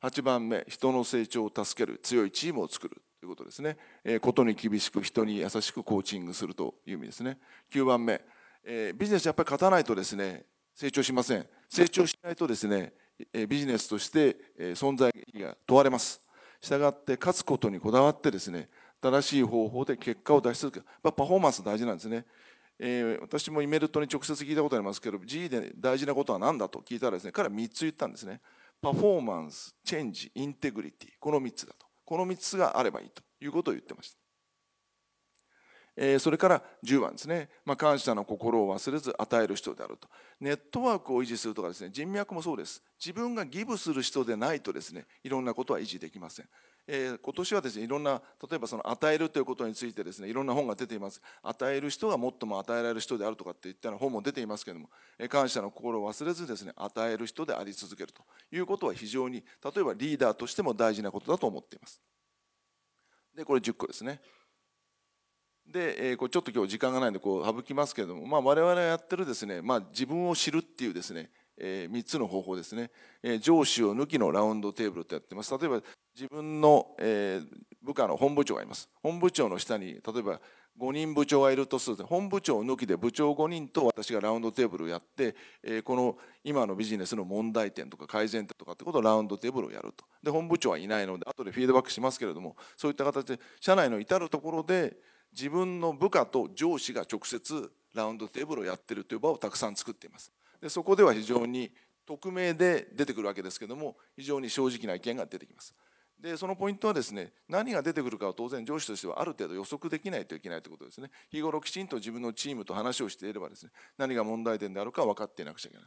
8番目、人の成長を助ける、強いチームを作るということですね。えー、ことに厳しく、人に優しくコーチングするという意味ですね。9番目、えー、ビジネスやっぱり勝たないとですね、成長しません。成長しないとですね、ビジネスとして存在意義が問われます。したがって勝つことにこだわってですね、正しい方法で結果を出し続ける。パフォーマンス大事なんですね。えー、私もイメルトに直接聞いたことありますけど G で大事なことは何だと聞いたらですね彼は3つ言ったんですねパフォーマンスチェンジインテグリティこの3つだとこの3つがあればいいということを言ってましたえそれから10番ですね、まあ、感謝の心を忘れず与える人であるとネットワークを維持するとかですね人脈もそうです自分がギブする人でないとですねいろんなことは維持できません、えー、今年はですねいろんな例えばその与えるということについてですねいろんな本が出ています与える人が最も与えられる人であるとかっていったら本も出ていますけれども、えー、感謝の心を忘れずですね与える人であり続けるということは非常に例えばリーダーとしても大事なことだと思っていますでこれ10個ですねで、えー、これちょっと今日時間がないのでこう省きますけれども、まあ、我々がやってるですね、まあ、自分を知るっていうですね、えー、3つの方法ですね、えー、上司を抜きのラウンドテーブルってやってます例えば自分の、えー、部下の本部長がいます本部長の下に例えば5人部長がいるとすると本部長抜きで部長5人と私がラウンドテーブルをやって、えー、この今のビジネスの問題点とか改善点とかってことをラウンドテーブルをやるとで本部長はいないので後でフィードバックしますけれどもそういった形で社内の至るところで自分の部下と上司が直接ラウンドテーブルをやってるという場をたくさん作っていますでそこでは非常に匿名で出てくるわけですけども非常に正直な意見が出てきますでそのポイントはですね何が出てくるかは当然上司としてはある程度予測できないといけないということですね日頃きちんと自分のチームと話をしていればですね何が問題点であるか分かっていなくちゃいけない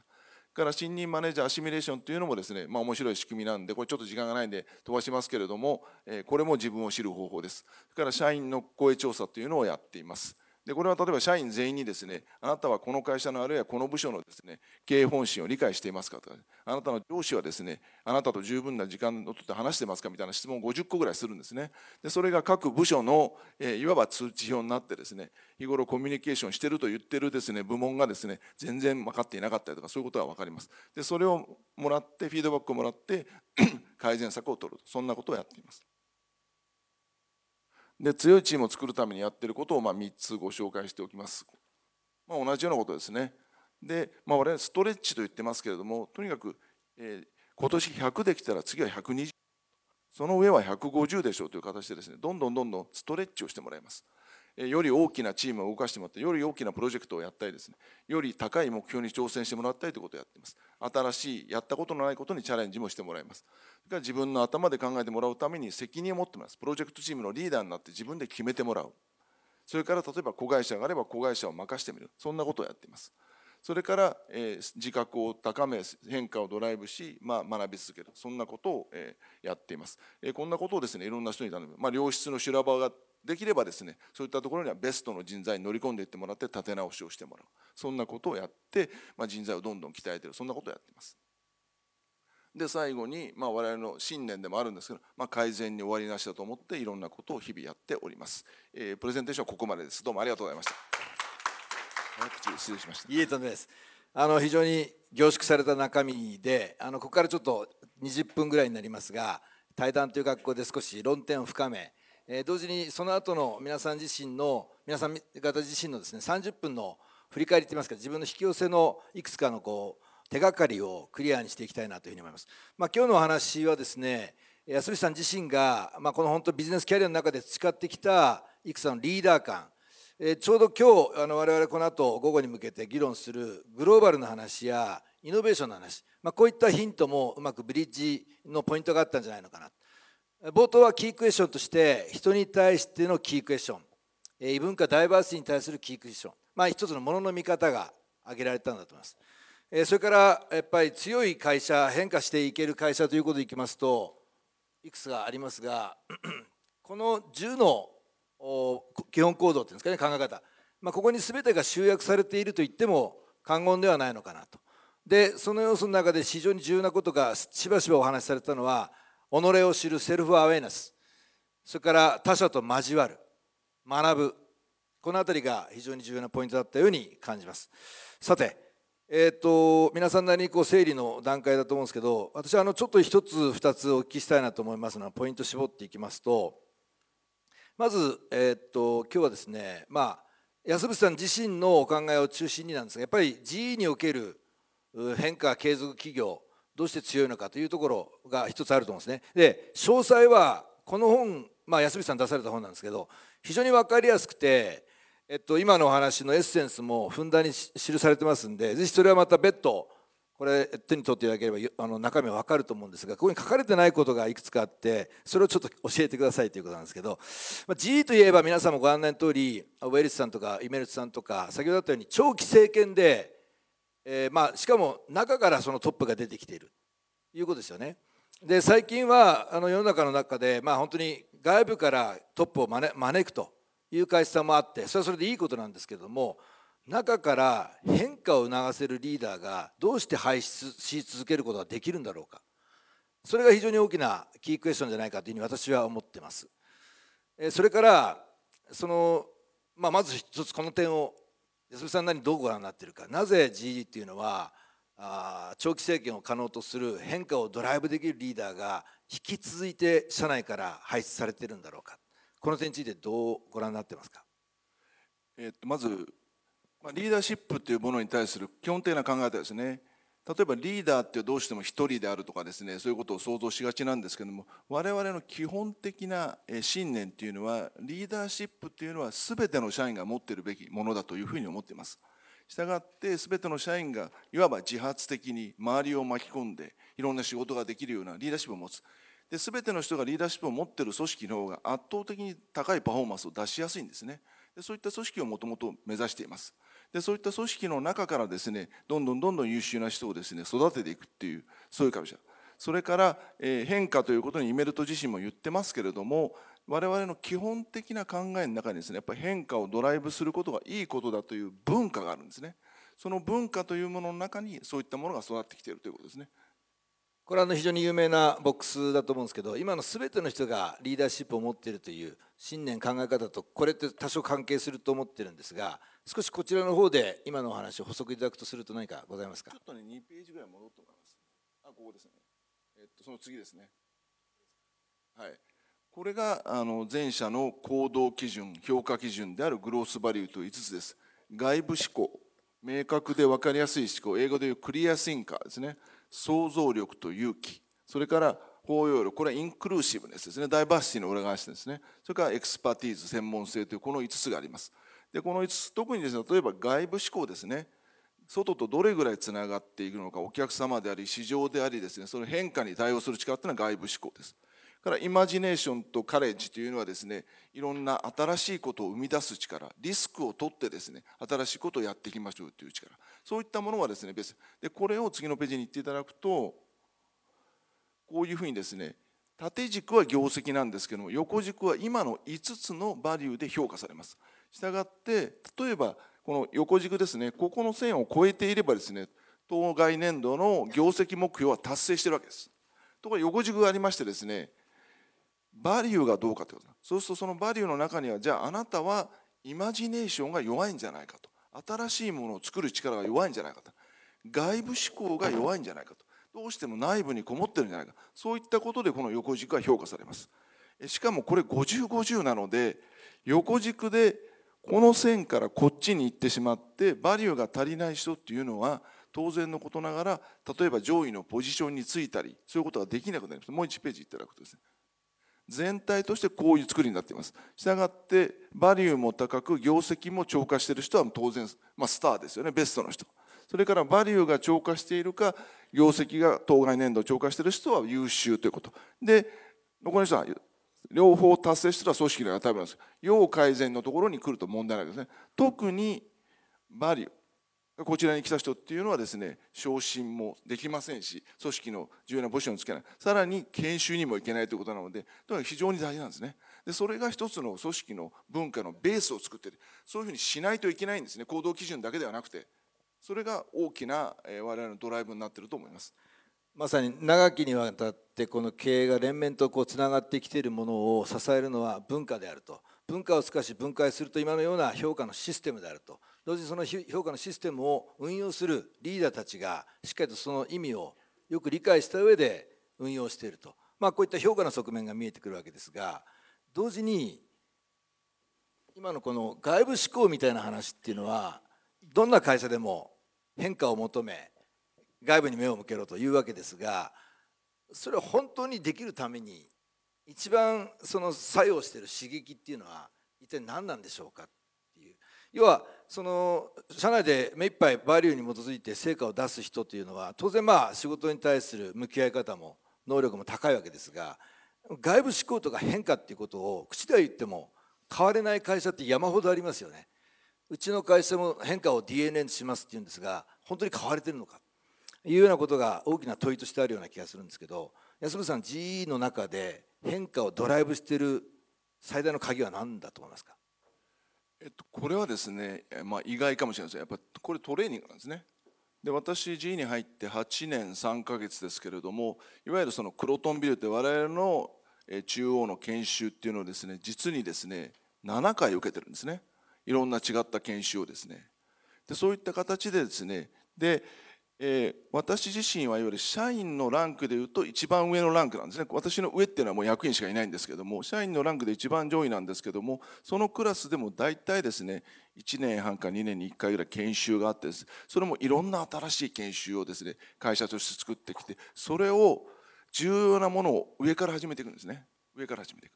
から新任マネージャーアシミュレーションというのもですね、まあ、面白い仕組みなんでこれちょっと時間がないんで飛ばしますけれどもこれも自分を知る方法ですそれから社員の声調査というのをやっていますでこれは例えば社員全員にですねあなたはこの会社のあるいはこの部署のですね経営方針を理解していますかとかあなたの上司はですねあなたと十分な時間をとって話してますかみたいな質問を50個ぐらいするんですねでそれが各部署の、えいわば通知表になってですね日頃コミュニケーションしてると言ってるですね部門がですね全然分かっていなかったりとかそういうことは分かりますでそれをもらってフィードバックをもらって 改善策を取るそんなことをやっていますで強いチームを作るためにやってることをま3つご紹介しておきます、まあ、同じようなことですねで、まあ、我々ストレッチと言ってますけれどもとにかく、えー、今年100できたら次は120その上は150でしょうという形でですねどんどんどんどんストレッチをしてもらいますより大きなチームを動かしてもらってより大きなプロジェクトをやったりですねより高い目標に挑戦してもらったりということをやっています新しいやったことのないことにチャレンジもしてもらいますそれから自分の頭で考えてもらうために責任を持ってますプロジェクトチームのリーダーになって自分で決めてもらうそれから例えば子会社があれば子会社を任してみるそんなことをやっていますそれから、えー、自覚を高め変化をドライブし、まあ、学び続けるそんなことを、えー、やっています、えー、こんなことをですねいろんな人に頼む、まあ、良質の修羅場ができればですねそういったところにはベストの人材に乗り込んでいってもらって立て直しをしてもらうそんなことをやって、まあ、人材をどんどん鍛えてるそんなことをやってます。で最後に、まあ、我々の信念でもあるんですけど、まあ、改善に終わりなしだと思っていろんなことを日々やっております、えー、プレゼンテーションはここまでですどう
もありがとうございました失礼しましたいえとんですあの非常に凝縮された中身であのここからちょっと20分ぐらいになりますが対談という格好で少し論点を深めえ同時にその後の皆さん自身の皆さん方自身のですね30分の振り返りといいますか自分の引き寄せのいくつかのこう手がかりをクリアにしていきたいなというふうに思います。まあ、今日のお話はですね安藤さん自身が、まあ、この本当ビジネスキャリアの中で培ってきたいくつかのリーダー感えちょうど今日あの我々この後午後に向けて議論するグローバルの話やイノベーションの話、まあ、こういったヒントもうまくブリッジのポイントがあったんじゃないのかな冒頭はキークエスチョンとして人に対してのキークエスチョン異文化ダイバーシティに対するキークエスチョン、まあ、一つのものの見方が挙げられたんだと思いますそれからやっぱり強い会社変化していける会社ということでいきますといくつかありますが この10の基本行動っていうんですかね考え方、まあ、ここに全てが集約されていると言っても過言ではないのかなとでその要素の中で非常に重要なことがしばしばお話しされたのは己を知るセルフアウェイネスそれから他者と交わる学ぶこの辺りが非常に重要なポイントだったように感じますさてえーと、皆さんなりにこう整理の段階だと思うんですけど私はあのちょっと1つ2つお聞きしたいなと思いますのはポイント絞っていきますとまず、えーと、と今日はですね、まあ、安渕さん自身のお考えを中心になんですがやっぱり GE における変化継続企業どうして強いのかというところが一つあると思うんですね。で詳細はこの本、まあ、安光さん出された本なんですけど非常に分かりやすくて、えっと、今のお話のエッセンスもふんだんに記されてますんで是非それはまた別途これ手に取っていただければあの中身は分かると思うんですがここに書かれてないことがいくつかあってそれをちょっと教えてくださいということなんですけど、まあ、G といえば皆さんもご案内の通りウェルスさんとかイメルツさんとか先ほどあったように長期政権でえー、まあ、しかも中からそのトップが出てきているということですよね。で最近はあの世の中の中で、まあ、本当に外部からトップを招くという会社もあってそれはそれでいいことなんですけれども中から変化を促せるリーダーがどうして排出し続けることができるんだろうかそれが非常に大きなキークエスチョンじゃないかというふうに私は思ってます。それからその、まあ、まず一つこの点を鈴木さん何どうご覧になってるかなぜ GE っていうのはあ長期政権を可能とする変化をドライブできるリーダーが引き続いて社内から排出されてるんだろうかこの点についてどうご覧になってますか、えっとまず、まあ、リーダーシップというものに対する基本的な考え方ですね
例えばリーダーってどうしても1人であるとかですねそういうことを想像しがちなんですけども我々の基本的な信念っていうのはリーダーシップっていうのは全ての社員が持っているべきものだというふうに思っていますしたがって全ての社員がいわば自発的に周りを巻き込んでいろんな仕事ができるようなリーダーシップを持つで全ての人がリーダーシップを持っている組織の方が圧倒的に高いパフォーマンスを出しやすいんですねそういった組織をもともと目指していますでそういった組織の中からですねどんどんどんどん優秀な人をですね育てていくっていうそういう会社それから、えー、変化ということにイメルト自身も言ってますけれども我々の基本的な考えの中にですねやっぱり変化をドライブすることがいいことだという文化があるんですねその文化というものの中にそういったもの
が育ってきているということですねこれは非常に有名なボックスだと思うんですけど今の全ての人がリーダーシップを持っているという信念考え方とこれって多少関係すると思ってるんですが少しこちらの方で今のお話を補足いただくとすると何かございますかちょっとね
2ページぐらい戻っておきますあここですねえっとその次ですねはいこれがあの前者の行動基準評価基準であるグロースバリューという5つです外部思考明確で分かりやすい思考英語でいうクリアスインカーですね想像力と勇気それから包容力これはインクルーシブネスですねダイバーシティの裏返しですねそれからエクスパティーズ専門性というこの5つがありますでこの5つ特にですね例えば外部志向ですね外とどれぐらいつながっていくのかお客様であり市場でありですねその変化に対応する力というのは外部志向ですからイマジネーションとカレッジというのはですねいろんな新しいことを生み出す力リスクを取ってですね新しいことをやっていきましょうという力そういったものはですね別でこれを次のページに行っていただくとこういうふうにですね縦軸は業績なんですけども横軸は今の5つのバリューで評価されますしたがって例えばこの横軸ですねここの線を越えていればですね当該年度の業績目標は達成してるわけですところが横軸がありましてですねバリューがどうかということそうするとそのバリューの中にはじゃああなたはイマジネーションが弱いんじゃないかと新しいものを作る力が弱いんじゃないかと外部思考が弱いんじゃないかとどうしても内部にこもってるんじゃないかそういったことでこの横軸は評価されますしかもこれ5050 50なので横軸でこの線からこっちに行ってしまってバリューが足りない人っていうのは当然のことながら例えば上位のポジションについたりそういうことができなくなりますもう1ページいただくとですね全体としてこういう作りになっていますしたがってバリューも高く業績も超過している人は当然、まあ、スターですよねベストの人それからバリューが超過しているか業績が当該年度超過している人は優秀ということで残りの人は両方達成したら組織が多分です要改善のところに来ると問題ないですね特にバリューこちらに来た人っていうのはですね昇進もできませんし組織の重要なポジションをつけないさらに研修にもいけないということなのでとにかく非常に大事なんですねでそれが一つの組織の文化のベースを作ってるそういうふうにしないといけないんですね行動基準だけではなくてそれが大きな我々のドライブ
になってると思います。まさに長きにわたってこの経営が連綿とこうつながってきているものを支えるのは文化であると文化を透かし分解すると今のような評価のシステムであると同時にその評価のシステムを運用するリーダーたちがしっかりとその意味をよく理解した上で運用していると、まあ、こういった評価の側面が見えてくるわけですが同時に今のこの外部志向みたいな話っていうのはどんな会社でも変化を求め外部に目を向けろというわけですがそれは本当にできるために一番その作用している刺激っていうのは一体何なんでしょうかっていう要はその社内で目いっぱいバリューに基づいて成果を出す人というのは当然まあ仕事に対する向き合い方も能力も高いわけですが外部思考とか変化っていうことを口では言っても変われない会社って山ほどありますよね。うちの会社も変化を DNA にしますって言うんですが本当に変われてるのかいうようなことが大きな問いとしてあるような気がするんですけど安村さん GE の中で変化をドライブしている最大の鍵は何だと思いますか、えっと、これは
ですね、まあ、意外かもしれないですやっぱこれトレーニングなんですね。で私 G に入って8年3か月ですけれどもいわゆるそのクロトンビルって我々の中央の研修っていうのをですね実にですね7回受けてるんですねいろんな違った研修をですねでそういった形でですねでえー、私自身はいわゆる社員のランクでいうと一番上のランクなんですね私の上っていうのはもう役員しかいないんですけども社員のランクで一番上位なんですけどもそのクラスでも大体ですね1年半か2年に1回ぐらい研修があってそれもいろんな新しい研修をですね会社として作ってきてそれを重要なものを上から始めていくんですね上から始めていく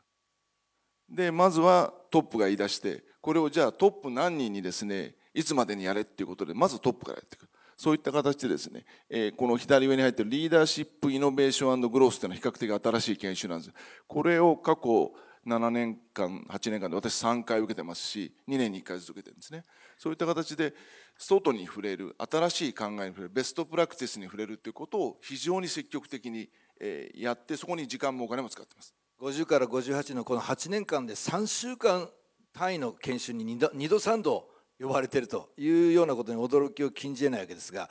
でまずはトップが言い出してこれをじゃあトップ何人にですねいつまでにやれっていうことでまずトップからやっていくそういった形でですね、えこの左上に入ってるリーダーシップ・イノベーショングロースというのは比較的新しい研修なんです。これを過去7年間8年間で私3回受けてますし2年に1回ずつ受けてるんですねそういった形で外に触れる新しい考えに触れるベストプラクティスに触
れるということを非常に積極的にやってそこに時間もお金も使ってます50から58のこの8年間で3週間単位の研修に2度 ,2 度3度呼ばれてるというようなことに驚きを禁じ得ないわけですが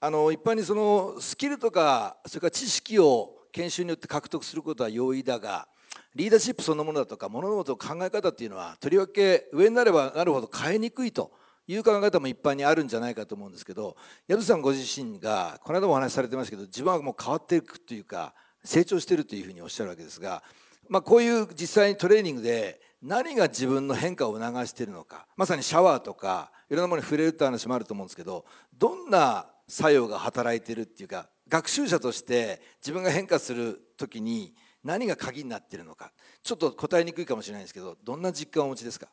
あの一般にそのスキルとかそれから知識を研修によって獲得することは容易だがリーダーシップそのものだとか物事の考え方っていうのはとりわけ上になればなるほど変えにくいという考え方も一般にあるんじゃないかと思うんですけど矢部さんご自身がこの間もお話しされてますけど自分はもう変わっていくというか成長してるというふうにおっしゃるわけですが、まあ、こういう実際にトレーニングで何が自分の変化を促しているのかまさにシャワーとかいろんなものに触れるって話もあると思うんですけどどんな作用が働いてるっていうか学習者として自分が変化する時に何が鍵になってるのかちょっと答えにくいかもしれないんですけどどんな実感をお持ちですか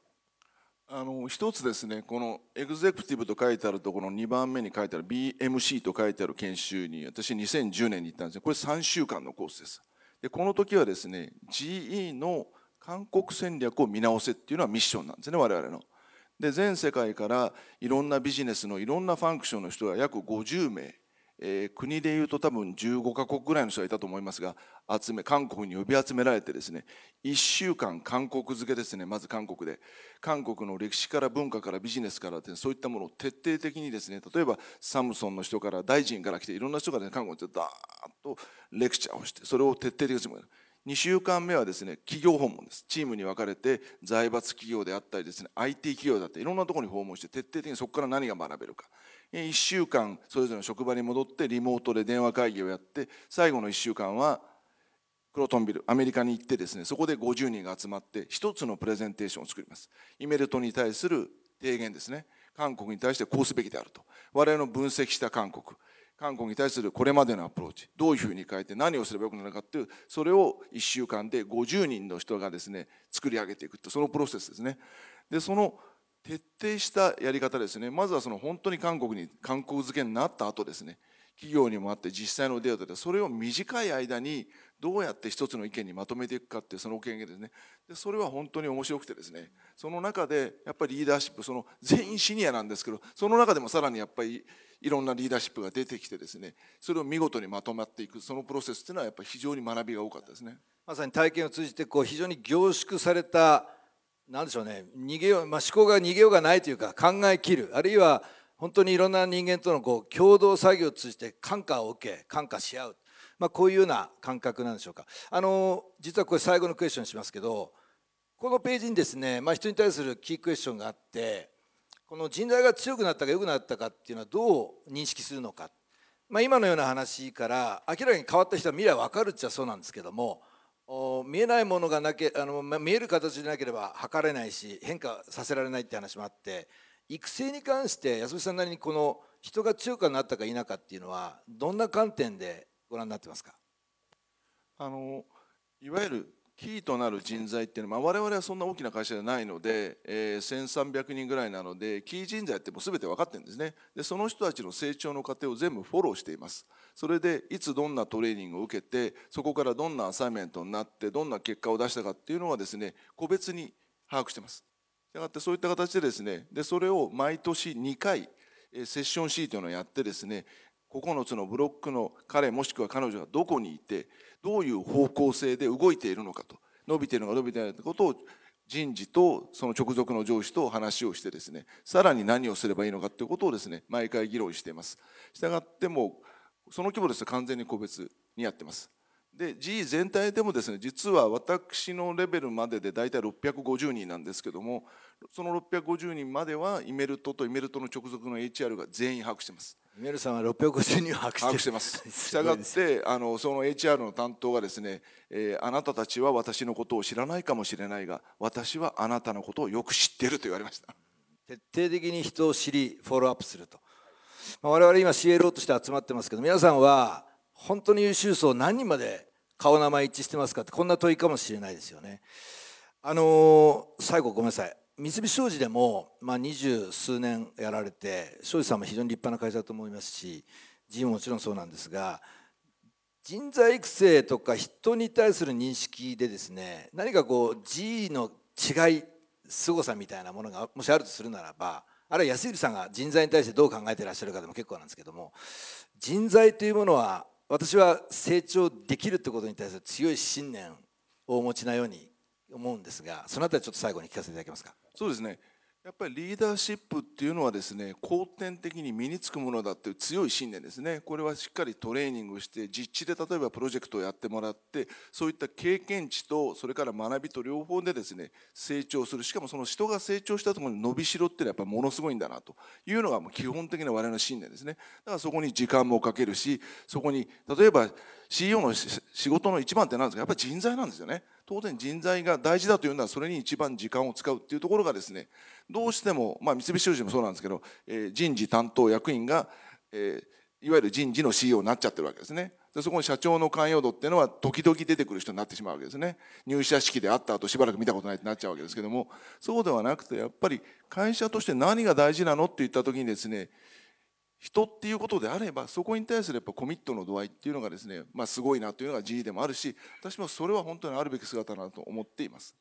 あの一つで
すねこのエグゼクティブと書いてあるところの2番目に書いてある BMC と書いてある研修に私2010年に行ったんですねこれ3週間のコースですでこの時はですね GE の「韓国戦略を見直せっていうのはミッションなんですね我々の。で全世界からいろんなビジネスのいろんなファンクションの人が約50名、えー、国でいうと多分15カ国ぐらいの人がいたと思いますが集め韓国に呼び集められてですね1週間韓国漬けですねまず韓国で韓国の歴史から文化からビジネスからって、そういったものを徹底的にですね例えばサムソンの人から大臣から来ていろんな人が、ね、韓国でダーッとレクチャーをしてそれを徹底的に2週間目はですね、企業訪問です。チームに分かれて、財閥企業であったりですね、IT 企業だっていろんなところに訪問して、徹底的にそこから何が学べるか。1週間、それぞれの職場に戻って、リモートで電話会議をやって、最後の1週間は、クロトンビル、アメリカに行ってですね、そこで50人が集まって、1つのプレゼンテーションを作ります。イメルトに対する提言ですね。韓国に対してこうすべきであると。我々の分析した韓国。韓国に対するこれまでのアプローチどういうふうに変えて何をすればよくなるかっていうそれを1週間で50人の人がですね作り上げていくってそのプロセスですね。でその徹底したやり方ですねまずはその本当に韓国に韓国付けになった後ですね企業にもあって実際のデータでそれを短い間にどうやって一つの意見にまとめていくかってその経験ですねでそれは本当に面白くてですねその中でやっぱりリーダーシップその全員シニアなんですけどその中でもさらにやっぱりいろんなリーダーシップが出てきてですね
それを見事にまとまっていくそのプロセスっていうのはやっぱり非常に学びが多かったですねまさに体験を通じてこう非常に凝縮されたなんでしょうね逃げよう、まあ、思考が逃げようがないというか考えきるあるいは本当にいろんな人間とのこう共同作業を通じて感化を受け感化し合うまあ、こういうような感覚なんでしょうかあの実はこれ最後のクエスチョンしますけどこのページにですね、まあ、人に対するキークエスチョンがあってこの人材が強くなったか良くなったかっていうのはどう認識するのか、まあ、今のような話から明らかに変わった人は未来分かるっちゃそうなんですけども見えないものがなけあの見える形でなければ測れないし変化させられないって話もあって育成に関して安部さんなりにこの人が強くなったか否かっていうのはどんな観点でご覧になってますかあのいわゆるキー
となる人材っていうのは、まあ、我々はそんな大きな会社じゃないので、えー、1300人ぐらいなのでキー人材ってもう全て分かってるんですねでその人たちの成長の過程を全部フォローしていますそれでいつどんなトレーニングを受けてそこからどんなアサイメントになってどんな結果を出したかっていうのはですね個別に把握してますしたがってそういった形でですねでそれを毎年2回セッション C というのをやってですね9つのブロックの彼もしくは彼女がどこにいてどういう方向性で動いているのかと伸びているのか伸びていないのかことを人事とその直属の上司と話をしてですねさらに何をすればいいのかということをですね毎回議論していますしたがってもその規模ですと完全に個別にやってますで G 全体でもですね実は私のレベルまでで大体650人なんですけどもその650人まではイメルトとイメルトの直属の HR が全員把握してます
メルさんは650人を把握して
ます。したがってあのその HR の担当がですね、えー、あなたたちは私のこ
とを知らないかもしれないが私はあなたのことをよく知っていると言われました。徹底的に人を知りフォローアップすると。まあ、我々今 CLO として集まってますけど皆さんは本当に優秀層何人まで顔名前一致してますかってこんな問いかもしれないですよね。あのー、最後ごめんなさい三菱商事でも、まあ、二十数年やられて庄司さんも非常に立派な会社だと思いますし自由ももちろんそうなんですが人材育成とか人に対する認識でですね何かこう G の違い凄さみたいなものがもしあるとするならばあるいは安入さんが人材に対してどう考えてらっしゃるかでも結構なんですけども人材というものは私は成長できるってことに対する強い信念をお持ちなように思うんですがその辺りちょっと最後に聞かせていただけますか。そうですねやっぱりリーダーシッ
プっていうのはですね後天的に身につくものだっていう強い信念ですねこれはしっかりトレーニングして実地で例えばプロジェクトをやってもらってそういった経験値とそれから学びと両方でですね成長するしかもその人が成長したところに伸びしろっていうのはやっぱものすごいんだなというのがもう基本的な我々の信念ですねだからそこに時間もかけるしそこに例えば CEO の仕事の一番って何ですかやっぱり人材なんですよね当然人材が大事だというのはそれに一番時間を使うっていうところがですねどうしても、まあ、三菱商事もそうなんですけど、え人事担当役員が、えいわゆる人事の CEO になっちゃってるわけですねでそこに社長の関与度っていうのは時々出てくる人になってしまうわけですね入社式であった後しばらく見たことないってなっちゃうわけですけどもそうではなくてやっぱり会社として何が大事なのって言った時にですね人っていうことであればそこに対するやっぱコミットの度合いっていうのがですね、まあ、すごいなというのが G でもあるし私もそれは本当にあるべき姿だと
思っています。